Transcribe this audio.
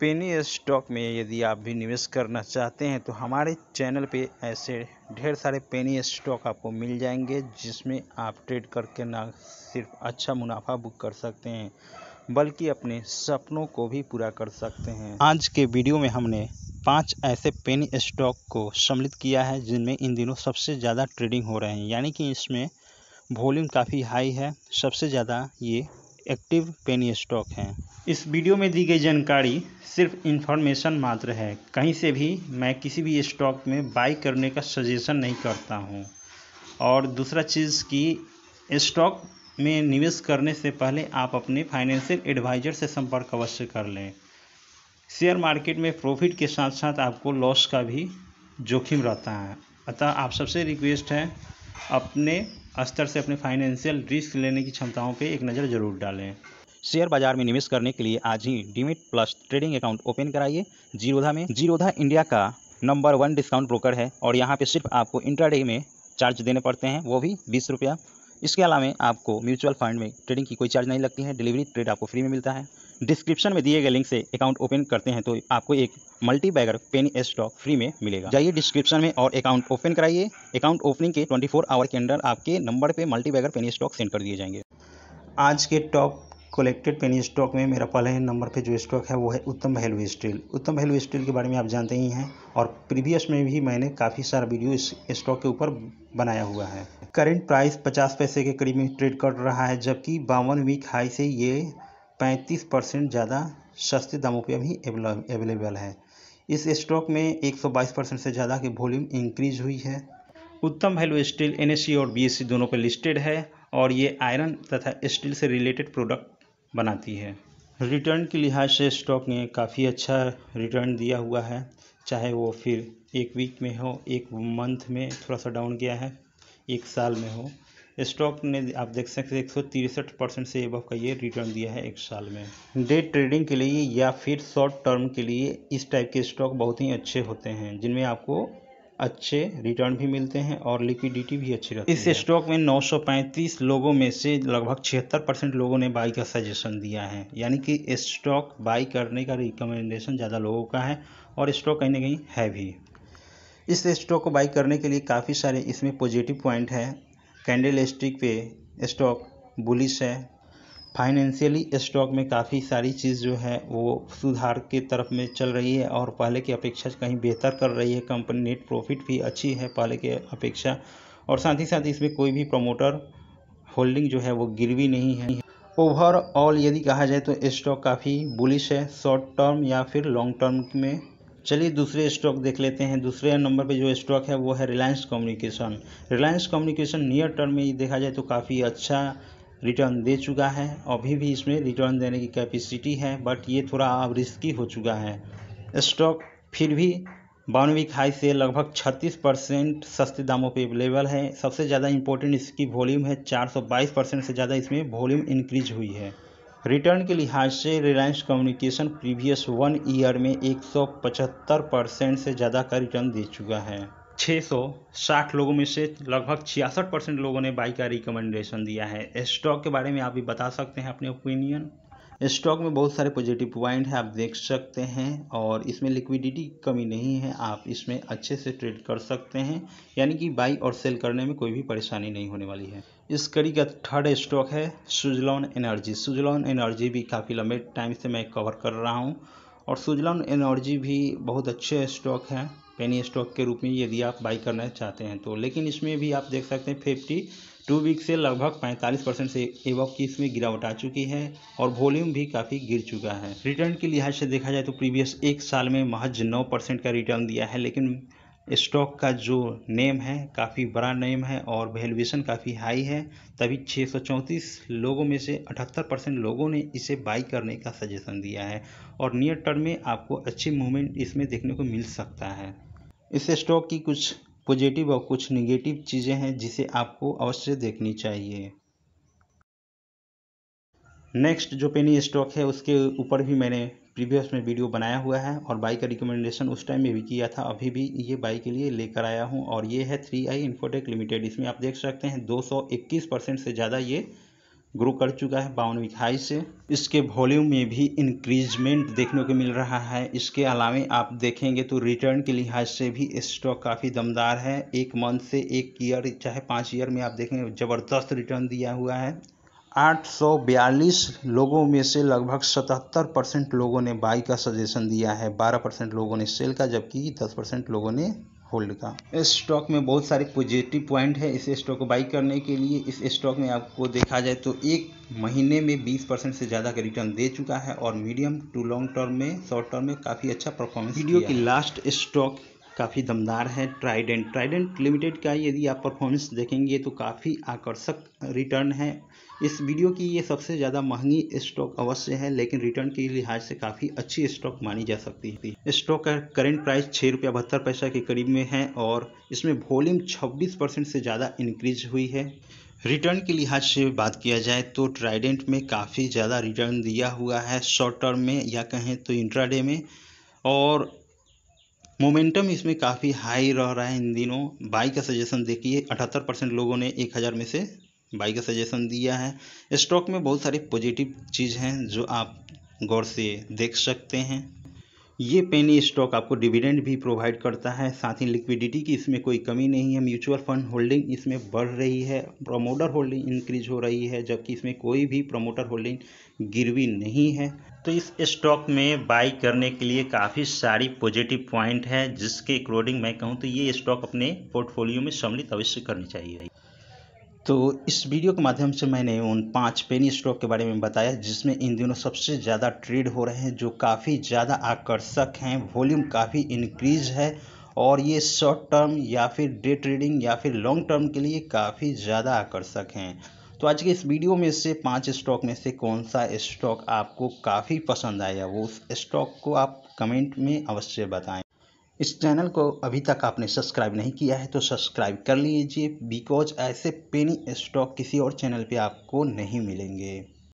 penny stock में यदि आप भी निवेश करना चाहते हैं तो हमारे चैनल पे ऐसे ढेर सारे पेनी स्टॉक आपको मिल जाएंगे जिसमें आप ट्रेड करके ना सिर्फ अच्छा मुनाफा बुक कर सकते हैं बल्कि अपने सपनों को भी पूरा कर सकते हैं आज के वीडियो में हमने पांच ऐसे पेनी स्टॉक को सम्मिलित किया है जिनमें इन दिनों सबसे ज़्यादा ट्रेडिंग हो रहे हैं यानी कि इसमें वॉल्यूम काफ़ी हाई है सबसे ज़्यादा ये एक्टिव पेनी स्टॉक हैं इस वीडियो में दी गई जानकारी सिर्फ इन्फॉर्मेशन मात्र है कहीं से भी मैं किसी भी स्टॉक में बाई करने का सजेशन नहीं करता हूं और दूसरा चीज़ कि स्टॉक में निवेश करने से पहले आप अपने फाइनेंशियल एडवाइजर से संपर्क अवश्य कर लें शेयर मार्केट में प्रॉफिट के साथ साथ आपको लॉस का भी जोखिम रहता है अतः आप सबसे रिक्वेस्ट है अपने स्तर से अपने फाइनेंशियल रिस्क लेने की क्षमताओं पे एक नज़र ज़रूर डालें शेयर बाजार में निवेश करने के लिए आज ही demat plus trading account open कराइए जीरोधा में जीरोधा इंडिया का नंबर वन डिस्काउंट ब्रोकर है और यहाँ पे सिर्फ आपको इंट्राडे में चार्ज देने पड़ते हैं वो भी बीस रुपया इसके अलावा आपको म्यूचुअल फंड में ट्रेडिंग की कोई चार्ज नहीं लगती है डिलीवरी ट्रेड आपको फ्री में मिलता है डिस्क्रिप्शन में दिए गए लिंक से अकाउंट ओपन करते हैं तो आपको एक multi bagger penny stock free में मिलेगा जाइए डिस्क्रिप्शन में और अकाउंट ओपन कराइए अकाउंट ओपनिंग के 24 आवर के अंदर आपके नंबर पे multi bagger penny stock send कर दिए जाएंगे आज के टॉप कलेक्टेड पेनी स्टॉक में मेरा पहले नंबर पे जो स्टॉक है वो है Uttam value steel Uttam value steel के बारे में आप जानते ही हैं और प्रीवियस में भी मैंने काफ़ी सारा वीडियो इस स्टॉक के ऊपर बनाया हुआ है करेंट प्राइस पचास पैसे के करीब में ट्रेड कर रहा है जबकि बावन वीक हाई से ये पैंतीस परसेंट ज़्यादा सस्ते दामों पर भी अवेलेबल है इस स्टॉक में एक सौ बाईस परसेंट से ज़्यादा की वॉल्यूम इंक्रीज हुई है उत्तम वैल्यू स्टील एन और बी e दोनों पर लिस्टेड है और ये आयरन तथा स्टील से रिलेटेड प्रोडक्ट बनाती है रिटर्न के लिहाज से स्टॉक ने काफ़ी अच्छा रिटर्न दिया हुआ है चाहे वो फिर एक वीक में हो एक मंथ में थोड़ा सा डाउन गया है एक साल में हो स्टॉक ने आप देख सकते हैं एक सौ तिरसठ परसेंट से एबव का ये रिटर्न दिया है एक साल में डे ट्रेडिंग के लिए या फिर शॉर्ट टर्म के लिए इस टाइप के स्टॉक बहुत ही अच्छे होते हैं जिनमें आपको अच्छे रिटर्न भी मिलते हैं और लिक्विडिटी भी अच्छी रहती इस है इस स्टॉक में 935 लोगों में से लगभग छिहत्तर परसेंट लोगों ने बाई का सजेशन दिया है यानी कि स्टॉक बाई करने का रिकमेंडेशन ज़्यादा लोगों का है और स्टॉक कहीं ना कहीं है भी इस स्टॉक को बाई करने के लिए काफ़ी सारे इसमें पॉजिटिव पॉइंट है कैंडल स्टिक पे स्टॉक बुलिश है फाइनेंशियली स्टॉक में काफ़ी सारी चीज़ जो है वो सुधार के तरफ में चल रही है और पहले की अपेक्षा कहीं बेहतर कर रही है कंपनी नेट प्रॉफिट भी अच्छी है पहले की अपेक्षा और साथ ही साथ इसमें कोई भी प्रमोटर होल्डिंग जो है वो गिरवी नहीं है ओवरऑल यदि कहा जाए तो स्टॉक काफ़ी बुलिश है शॉर्ट टर्म या फिर लॉन्ग टर्म में चलिए दूसरे स्टॉक देख लेते हैं दूसरे नंबर पे जो स्टॉक है वो है Reliance communication Reliance communication near term में देखा जाए तो काफ़ी अच्छा रिटर्न दे चुका है अभी भी इसमें रिटर्न देने की कैपेसिटी है बट ये थोड़ा अब रिस्की हो चुका है स्टॉक फिर भी वीक खाई से लगभग 36 परसेंट सस्ते दामों पे अवेलेबल है सबसे ज़्यादा इंपॉर्टेंट इसकी वॉल्यूम है 422 परसेंट से ज़्यादा इसमें वॉल्यूम इंक्रीज हुई है रिटर्न के लिहाज से Reliance communication previous one year में एक परसेंट से ज़्यादा का रिटर्न दे चुका है छः सौ साठ लोगों में से लगभग छियासठ परसेंट लोगों ने बाई का रिकमेंडेशन दिया है स्टॉक के बारे में आप भी बता सकते हैं अपने ओपिनियन स्टॉक में बहुत सारे पॉजिटिव पॉइंट हैं आप देख सकते हैं और इसमें लिक्विडिटी कमी नहीं है आप इसमें अच्छे से ट्रेड कर सकते हैं यानी कि बाई और सेल करने में कोई भी परेशानी नहीं होने वाली है इस कड़ी का थर्ड स्टॉक है सुजलॉन एनर्जी सुजलॉन एनर्जी भी काफ़ी लंबे टाइम से मैं कवर कर रहा हूँ और सुजलन एनर्जी भी बहुत अच्छे स्टॉक हैं पेनी स्टॉक के रूप में यदि आप बाई करना चाहते हैं तो लेकिन इसमें भी आप देख सकते हैं फिफ्टी टू वीक से लगभग 45 परसेंट से एवक की इसमें गिरावट आ चुकी है और वॉल्यूम भी काफ़ी गिर चुका है रिटर्न के लिहाज से देखा जाए तो प्रीवियस एक साल में महज नौ परसेंट का रिटर्न दिया है लेकिन स्टॉक का जो नेम है काफ़ी बड़ा नेम है और वैल्यूएशन काफ़ी हाई है तभी 634 लोगों में से 78 परसेंट लोगों ने इसे बाई करने का सजेशन दिया है और नियर टर्म में आपको अच्छी मूवमेंट इसमें देखने को मिल सकता है इस स्टॉक की कुछ पॉजिटिव और कुछ निगेटिव चीज़ें हैं जिसे आपको अवश्य देखनी चाहिए नेक्स्ट जो पेनी स्टॉक है उसके ऊपर भी मैंने प्रीवियस में वीडियो बनाया हुआ है और बाई का रिकमेंडेशन उस टाइम में भी किया था अभी भी ये बाई के लिए लेकर आया हूँ और ये है थ्री आई इन्फोटेक लिमिटेड इसमें आप देख सकते हैं 221 परसेंट से ज़्यादा ये ग्रो कर चुका है बावन वीक हाई से इसके वॉल्यूम में भी इंक्रीजमेंट देखने को मिल रहा है इसके अलावा आप देखेंगे तो रिटर्न के लिहाज से भी स्टॉक काफ़ी दमदार है एक मंथ से एक ईयर चाहे पाँच ईयर में आप देखेंगे ज़बरदस्त रिटर्न दिया हुआ है आठ सौ बयालीस लोगों में से लगभग सतहत्तर परसेंट लोगों ने बाई का सजेशन दिया है बारह परसेंट लोगों ने सेल का जबकि दस परसेंट लोगों ने होल्ड का इस स्टॉक में बहुत सारे पॉजिटिव पॉइंट है इस स्टॉक को बाई करने के लिए इस स्टॉक में आपको देखा जाए तो एक महीने में 20 परसेंट से ज़्यादा का रिटर्न दे चुका है और मीडियम टू लॉन्ग टर्म में शॉर्ट टर्म में काफ़ी अच्छा परफॉर्मेंस वीडियो की लास्ट स्टॉक काफ़ी दमदार है ट्राइडेंट ट्राइडेंट लिमिटेड का यदि आप परफॉर्मेंस देखेंगे तो काफ़ी आकर्षक रिटर्न है इस वीडियो की ये सबसे ज़्यादा महंगी स्टॉक अवश्य है लेकिन रिटर्न के लिहाज से काफ़ी अच्छी स्टॉक मानी जा सकती है स्टॉक का करेंट प्राइस छः रुपया बहत्तर पैसा के करीब में है और इसमें वॉल्यूम छब्बीस परसेंट से ज़्यादा इंक्रीज हुई है रिटर्न के लिहाज से बात किया जाए तो ट्राइडेंट में काफ़ी ज़्यादा रिटर्न दिया हुआ है शॉर्ट टर्म में या कहें तो इंट्राडे में और मोमेंटम इसमें काफ़ी हाई रह रहा है इन दिनों बाई का सजेशन देखिए अठहत्तर परसेंट लोगों ने एक हज़ार में से बाई का सजेशन दिया है स्टॉक में बहुत सारी पॉजिटिव चीज़ हैं जो आप गौर से देख सकते हैं ये पेनी स्टॉक आपको डिविडेंड भी प्रोवाइड करता है साथ ही लिक्विडिटी की इसमें कोई कमी नहीं है म्यूचुअल फंड होल्डिंग इसमें बढ़ रही है प्रमोटर होल्डिंग इंक्रीज हो रही है जबकि इसमें कोई भी प्रमोटर होल्डिंग गिरवी नहीं है तो इस स्टॉक में बाई करने के लिए काफ़ी सारी पॉजिटिव पॉइंट है जिसके अकॉर्डिंग मैं कहूँ तो ये स्टॉक अपने पोर्टफोलियो में सम्मिलित अवश्य करनी चाहिए तो इस वीडियो के माध्यम से मैंने उन पांच पेनी स्टॉक के बारे में बताया जिसमें इन दिनों सबसे ज़्यादा ट्रेड हो रहे हैं जो काफ़ी ज़्यादा आकर्षक हैं वॉल्यूम काफ़ी इंक्रीज है और ये शॉर्ट टर्म या फिर डे ट्रेडिंग या फिर लॉन्ग टर्म के लिए काफ़ी ज़्यादा आकर्षक हैं तो आज के इस वीडियो में से पांच स्टॉक में से कौन सा स्टॉक आपको काफ़ी पसंद आया वो उस स्टॉक को आप कमेंट में अवश्य बताएं इस चैनल को अभी तक आपने सब्सक्राइब नहीं किया है तो सब्सक्राइब कर लीजिए बिकॉज ऐसे पेनी स्टॉक किसी और चैनल पे आपको नहीं मिलेंगे